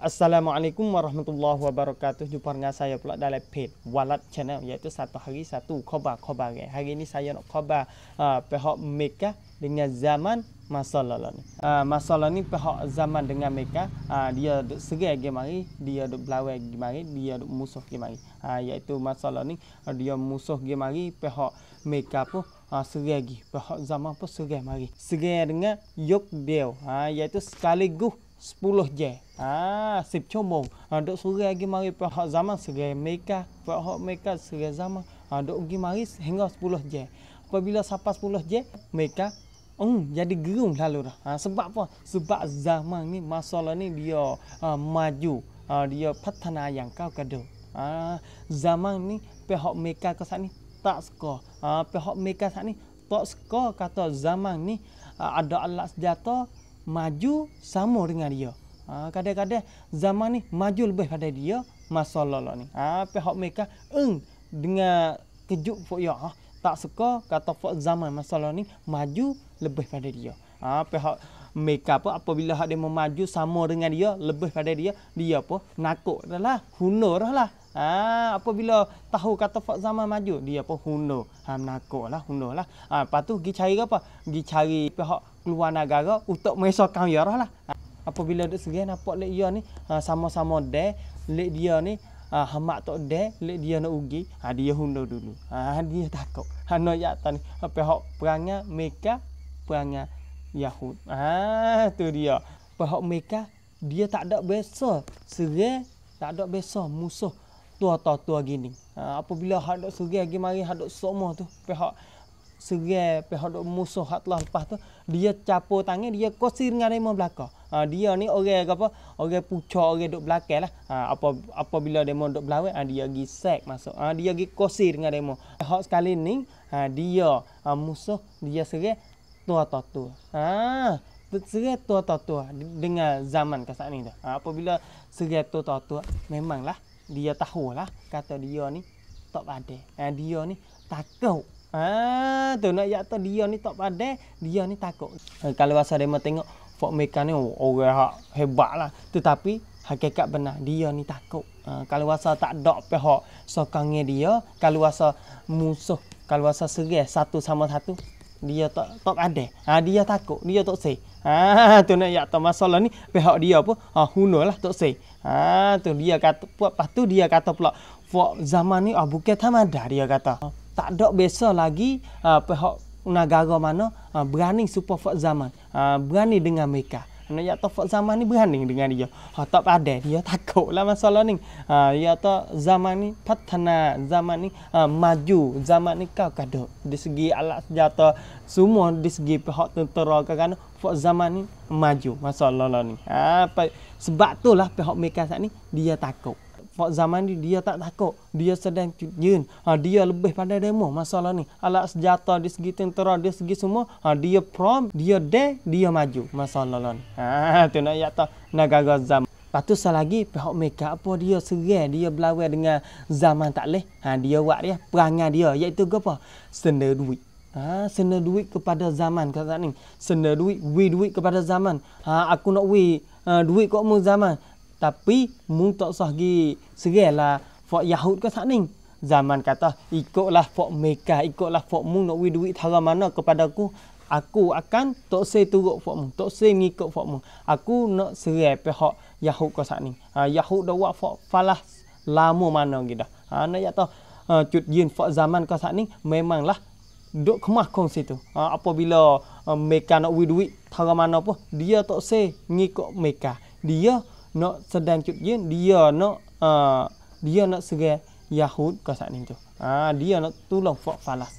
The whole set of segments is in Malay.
Assalamualaikum warahmatullahi wabarakatuh. Jumpa dengan saya pula dalam page Walat Channel iaitu satu hari satu khabar-khabar. Eh. Hari ini saya nak khabar uh, ah, pihak Mekah dengan zaman masa lalu ni. Uh, masa lalu ni pihak zaman dengan mereka uh, ah, dia duk serai gimari, dia duk belawai gimari, dia duk musuh gimari. Uh, iaitu masa lalu ni dia musuh gimari pihak mereka pun ha, serai lagi. Pihak zaman pun serai mari. Serai dengan yuk Deo. Ha, iaitu sekaligus 10 je. Ah, 10 jam. Ha, dok suruh lagi mari pak zaman suruh mereka, pak hok mereka suruh zaman. Ha, ah, dok pergi mari hingga 10 je. Apabila sampai 10 je, mereka Hmm, jadi gerung lalu dah. Ha, sebab apa? Sebab zaman ni, masalah ni dia uh, maju. Uh, dia pertanah yang kau kado. Ha, zaman ni, pihak mereka ke saat ni tak suka. Ha, pihak mereka saat ni tak suka kata zaman ni uh, ada alat senjata maju sama dengan dia. Ha, kadang-kadang zaman ni maju lebih pada dia masa lalu ni. Ha, pihak mereka eng dengan kejut fok ya. Ah, tak suka kata fok zaman masa lalu ni maju lebih pada dia. Ha, apa hak mereka apa apabila hak dia memaju sama dengan dia lebih pada dia dia apa nakuk adalah hunur lah Ha, apabila tahu kata fak zaman maju dia pun hundo ha menako lah hundo lah ha, lepas tu pergi cari apa pergi cari pihak keluar negara untuk mengesahkan yarah lah ha, apabila dak segan nampak ha, lek dia ni ha, sama-sama de lek dia ni ha, hamak tok de lek dia nak ugi ha, dia hundo dulu ha, dia takut ha no ya tan ha, pihak perangnya mereka perangnya yahud ha tu dia pihak mereka dia tak ada biasa serang tak ada biasa musuh tua tua tua gini. Ha, apabila hak dok serai lagi mari hak dok somo tu pihak serai pihak dok musuh hak telah lepas tu dia capo tangan dia kosir dengan demo belaka. Ha, dia ni orang apa? Orang pucuk orang dok belakang lah. Ha, apa apabila demo dok belawai ha, dia gi sek masuk. Ha, dia gi kosir dengan demo. Hak sekali ni ha, dia ha, musuh dia serai tua tua tua. Ha, Serai tua-tua-tua dengan zaman kasat ni tu. Ha, apabila serai tua-tua-tua, memanglah dia tahu lah kata dia ni tak pada. Ha, eh, dia ni takut. Ha, tu nak ya tu dia ni tak pada, dia ni takut. Ha, kalau rasa dia tengok Fok Mekan ni oh, orang hak hebat lah. Tetapi hakikat benar dia ni takut. Ha, kalau rasa tak ada pihak sokongnya dia, kalau rasa musuh, kalau rasa serai satu sama satu, dia tak tak ada. Ha, dia takut, dia tak sei. Ha tu nak ya tak masalah ni pihak dia apa? Ha hunulah tak sei. Ha tu dia kata buat lepas tu dia kata pula buat zaman ni abu ah, ke tamada dia kata. Ha, tak ada biasa lagi ha, pihak negara mana ha, berani support buat zaman. Ha, berani dengan mereka. Nak ya tofak zaman ni berhanding dengan dia. Ha tak ada dia takut lah masalah ni. Ha ya to zaman ni patana, zaman ni uh, maju, zaman ni kau kada di segi alat senjata semua di segi pihak tentera kau kan fok zaman ni maju masalah lah ni. Ha, sebab tu lah pihak mereka saat ni dia takut. Pak zaman ni dia tak takut. Dia sedang tunjun. Ha, dia lebih pada demo masalah ni. Alat senjata di segi tentera, di segi semua. Ha, dia prom, dia de, dia maju. Masalah lah ni. Ha, tu nak yak tau. Negara zaman. Lepas tu selagi pihak mereka apa dia serai dia berlawan dengan zaman tak leh. Ha, dia buat dia perangan dia iaitu apa? Sena duit. Ha, senda duit kepada zaman kata ni. Sena duit, we duit kepada zaman. Ha, aku nak we uh, duit kau mu zaman tapi mung tak sah gi serelah fok Yahud ke sak ning. Zaman kata ikutlah fok Mekah, ikutlah fok mung nak wih duit harga mana kepada aku. Aku akan tak say turut fok mung, tak say mengikut fok mung. Aku nak serai pihak Yahud ke sak ning. Uh, Yahud dah buat fok falah lama mana gitu. Ha, uh, nak tahu uh, ha, cut jin fok zaman ke sak ning memanglah dok kemah kong situ. Uh, apabila uh, Mekah nak wih duit harga mana pun, dia tak say mengikut Mekah. Dia nak sedang cuti dia nak uh, ah, dia nak segar Yahud ke saat ini tu. Ah dia nak tolong Fort Falas.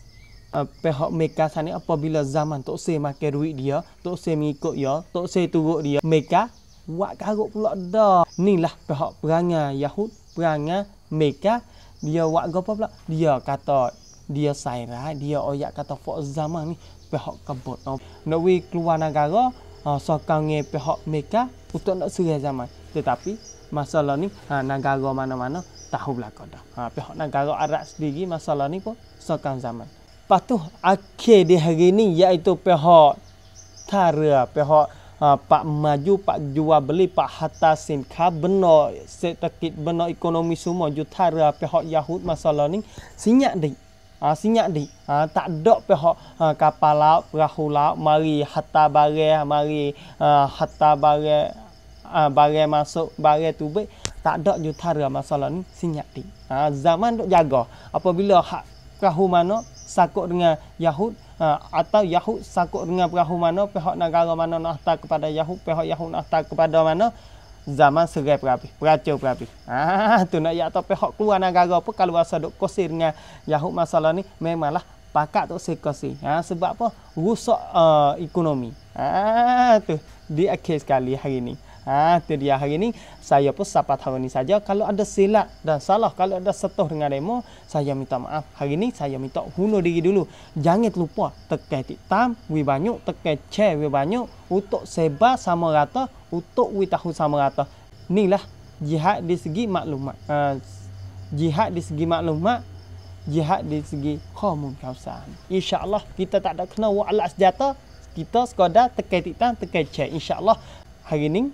Uh, pihak Mekah sana apabila zaman tok se makan duit dia, tok se mengikut ya, tok se turut dia. Mekah buat karuk pula dah. Inilah pihak perangai Yahud, perangai Mekah dia buat apa pula? Dia kata dia saira, dia oyak kata Fort zaman ni pihak kebot. Nak no. keluar negara, uh, ah, sokongnya pihak Mekah untuk nak serai zaman tetapi masa lalu nagago ha, mana-mana tahu belakang dah. Ha, pihak nagago arak sendiri masa lalu pun sokan zaman. Lepas akhir di hari ini iaitu pihak tara, pihak uh, pak maju, pak jual beli, pak hatta sinka, beno setakit, beno ekonomi semua ju tara pihak Yahud masa lalu ni, sinyak di. Ha, sinyak di. Ha, tak ada pihak uh, kapal laut, perahu laut, mari hatta barang, mari uh, hatta barang, uh, ah, barang masuk bagai tu baik tak ada jutara masalah ni sinyak ti uh, ah, zaman duk jaga apabila hak perahu mana sakut dengan yahud uh, atau yahud sakut dengan perahu mana pihak negara mana nak hantar kepada yahud pihak yahud nak hantar kepada mana zaman serai perapi peracau perapi ah tu nak ya atau pihak keluar negara apa kalau asal dok kosir dengan yahud masalah ni memanglah pakat tu sekosi ha, sebab apa rusak uh, ekonomi ah tu di akhir sekali hari ni Ha, itu dia hari ini. Saya pun sapa tahun ini saja. Kalau ada silap dan salah. Kalau ada setuh dengan demo. Saya minta maaf. Hari ini saya minta bunuh diri dulu. Jangan lupa tekan titam. Wih banyak. Tekan cek wih banyak. Untuk sebar sama rata. Untuk wih tahu sama rata. Inilah jihad di segi maklumat. Uh, jihad di segi maklumat jihad di segi khamun kawasan. InsyaAllah kita tak ada kena wa'ala senjata. Kita sekadar tekan titan, tekan cek. InsyaAllah hari ini